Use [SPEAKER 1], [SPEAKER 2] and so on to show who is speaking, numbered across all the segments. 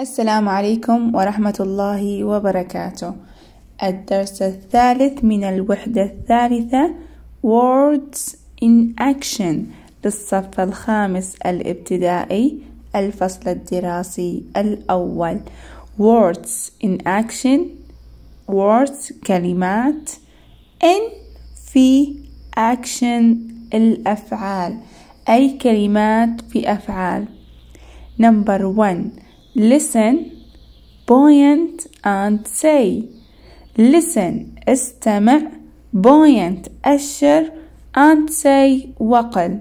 [SPEAKER 1] السلام عليكم ورحمة الله وبركاته الدرس الثالث من الوحدة الثالثة Words in Action للصف الخامس الابتدائي الفصل الدراسي الأول Words in Action Words كلمات in في action الأفعال أي كلمات في أفعال Number one listen point and say listen استمع point أشر and say وقل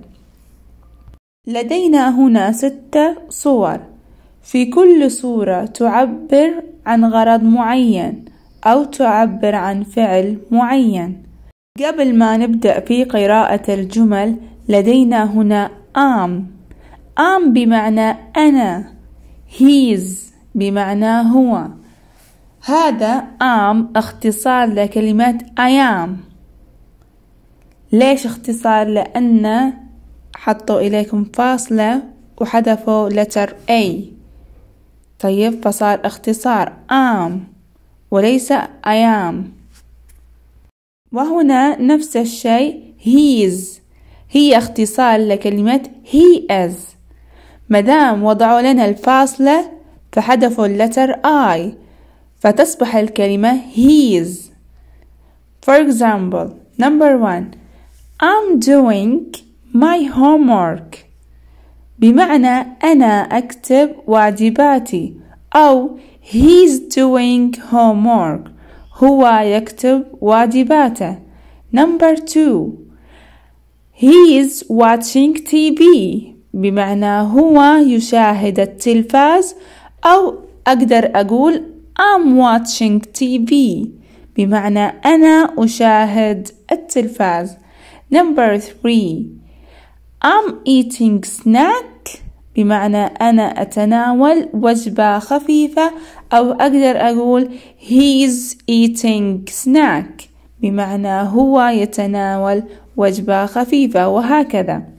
[SPEAKER 1] لدينا هنا ستة صور في كل صورة تعبر عن غرض معين أو تعبر عن فعل معين قبل ما نبدأ في قراءة الجمل لدينا هنا am am بمعنى أنا هيز بمعنى هو هذا am اختصار لكلمة I am ليش اختصار لأن حطوا إليكم فاصلة وحذفوا letter A طيب فصار اختصار am وليس I am وهنا نفس الشيء هيز هي اختصار لكلمة he is مدام وضعوا لنا الفاصلة فحذفوا اللتر I فتصبح الكلمة his For example number one I'm doing my homework بمعنى أنا أكتب واجباتي أو he's doing homework هو يكتب واجباته number two he's watching TV بمعنى هو يشاهد التلفاز أو أقدر أقول I'm watching TV بمعنى أنا أشاهد التلفاز Number three I'm eating snack بمعنى أنا أتناول وجبة خفيفة أو أقدر أقول he's eating snack بمعنى هو يتناول وجبة خفيفة وهكذا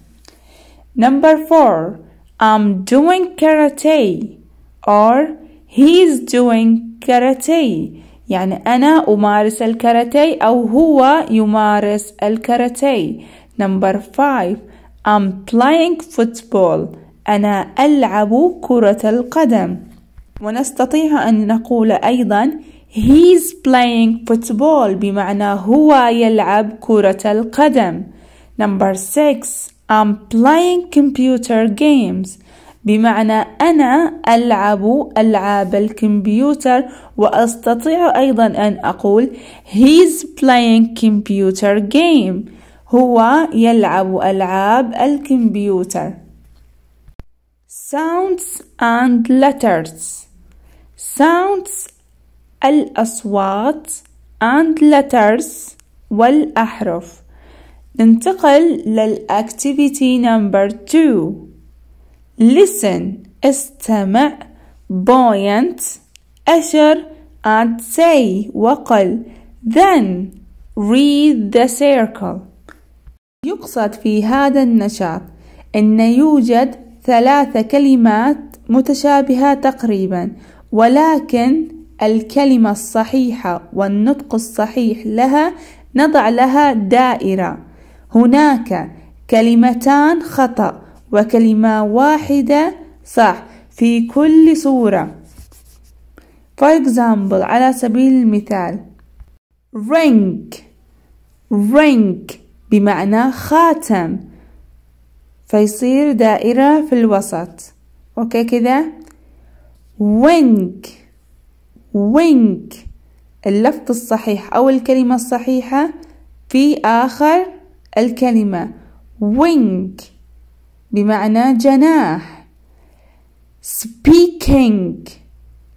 [SPEAKER 1] Number four, I'm doing karate or he's doing karate يعني أنا أمارس الكاراتيه أو هو يمارس الكاراتيه. Number five, I'm playing football. أنا ألعب كرة القدم. ونستطيع أن نقول أيضا He's playing football بمعنى هو يلعب كرة القدم. Number six, I'm playing computer games بمعنى أنا ألعب ألعاب الكمبيوتر وأستطيع أيضا أن أقول He's playing computer game هو يلعب ألعاب الكمبيوتر Sounds and letters Sounds الأصوات and letters والأحرف ننتقل للأكتيفيتي نمبر 2 listen استمع point أشر and say وقل then read the circle يقصد في هذا النشاط أن يوجد ثلاث كلمات متشابهة تقريبا ولكن الكلمة الصحيحة والنطق الصحيح لها نضع لها دائرة هناك كلمتان خطأ وكلمة واحدة صح في كل صورة For example على سبيل المثال ring ring بمعنى خاتم فيصير دائرة في الوسط اوكي كذا wink wink اللفظ الصحيح او الكلمة الصحيحة في آخر الكلمة wing بمعنى جناح speaking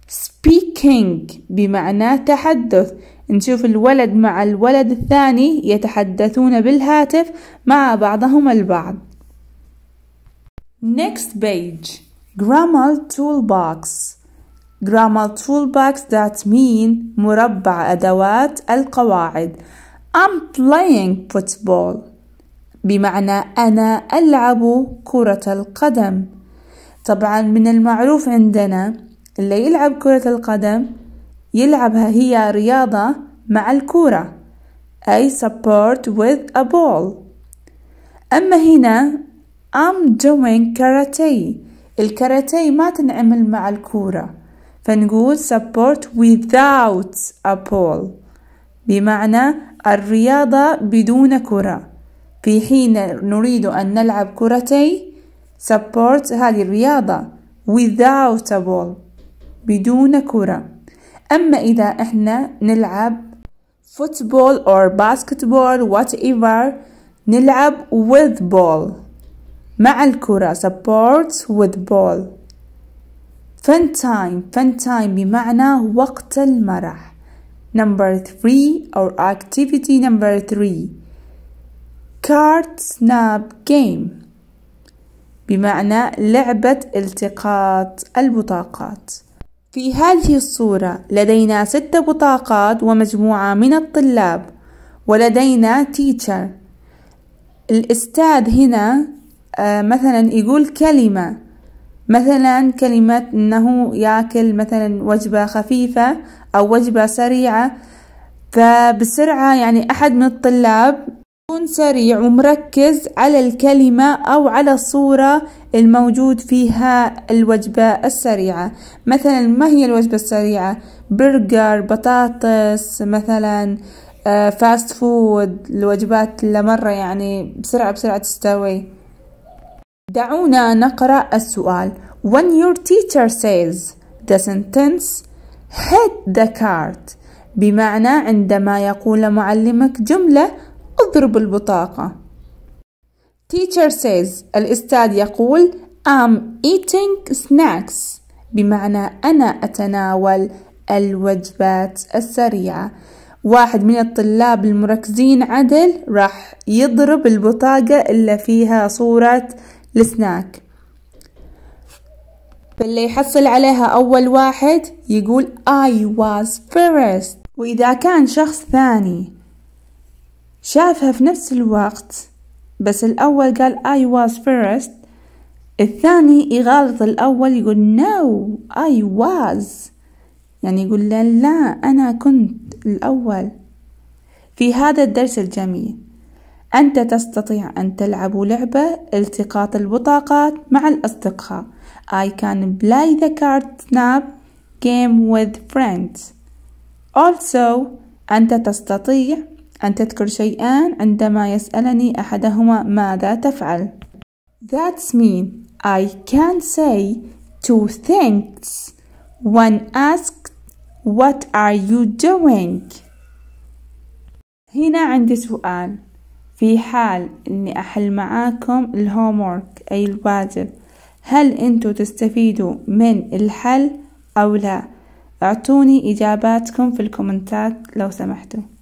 [SPEAKER 1] speaking بمعنى تحدث نشوف الولد مع الولد الثاني يتحدثون بالهاتف مع بعضهم البعض Next page Grammar Toolbox Grammar Toolbox that mean مربع أدوات القواعد I'm playing football بمعنى أنا ألعب كرة القدم طبعا من المعروف عندنا اللي يلعب كرة القدم يلعبها هي رياضة مع الكرة أي support with a ball أما هنا I'm doing karate الكاراتيه ما تنعمل مع الكورة فنقول support without a ball بمعنى الرياضة بدون كرة في حين نريد أن نلعب كرتي support هذه الرياضة without a ball بدون كرة أما إذا إحنا نلعب football or basketball whatever نلعب with ball مع الكرة support with ball fun time fun time بمعنى وقت المرح number three or activity number three كارت سناب جيم بمعنى لعبة التقاط البطاقات في هذه الصورة لدينا ست بطاقات ومجموعة من الطلاب ولدينا تيتشر الأستاذ هنا آه، مثلا يقول كلمة مثلا كلمة أنه يأكل مثلا وجبة خفيفة أو وجبة سريعة فبسرعة يعني أحد من الطلاب كن سريع ومركز على الكلمة أو على الصورة الموجود فيها الوجبة السريعة مثلا ما هي الوجبة السريعة برجر بطاطس مثلا فاست آه، فود الوجبات اللي مرة يعني بسرعة بسرعة تستوي دعونا نقرأ السؤال When your teacher says the sentence hit the cart بمعنى عندما يقول معلمك جملة اضرب البطاقة teacher says الأستاذ يقول I'm eating snacks بمعنى أنا أتناول الوجبات السريعة واحد من الطلاب المركزين عدل راح يضرب البطاقة اللي فيها صورة السناك فاللي يحصل عليها أول واحد يقول I was first وإذا كان شخص ثاني شافها في نفس الوقت بس الأول قال I was first الثاني يغالط الأول يقول no I was يعني يقول لا لا أنا كنت الأول في هذا الدرس الجميل أنت تستطيع أن تلعب لعبة التقاط البطاقات مع الأصدقاء I can play the card snap game with friends Also أنت تستطيع أن تذكر شيئان عندما يسألني أحدهما ماذا تفعل. That's me. I can say two things when asked what are you doing. هنا عندي سؤال في حال إني أحل معاكم الهومورك أي الواجب هل أنتوا تستفيدوا من الحل أو لا؟ أعطوني إجاباتكم في الكومنتات لو سمحتوا